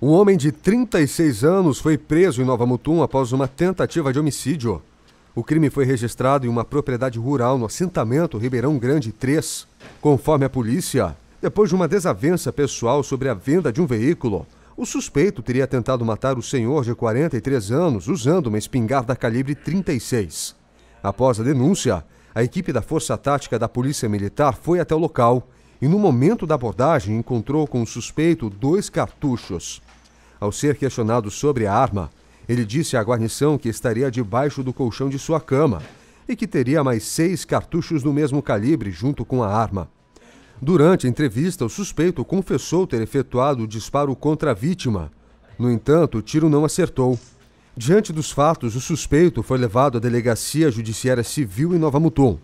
Um homem de 36 anos foi preso em Nova Mutum após uma tentativa de homicídio. O crime foi registrado em uma propriedade rural no assentamento Ribeirão Grande 3. Conforme a polícia, depois de uma desavença pessoal sobre a venda de um veículo, o suspeito teria tentado matar o senhor de 43 anos usando uma espingarda calibre 36. Após a denúncia, a equipe da Força Tática da Polícia Militar foi até o local e, no momento da abordagem, encontrou com o suspeito dois cartuchos. Ao ser questionado sobre a arma, ele disse à guarnição que estaria debaixo do colchão de sua cama e que teria mais seis cartuchos do mesmo calibre junto com a arma. Durante a entrevista, o suspeito confessou ter efetuado o disparo contra a vítima. No entanto, o tiro não acertou. Diante dos fatos, o suspeito foi levado à Delegacia Judiciária Civil em Nova Mutum.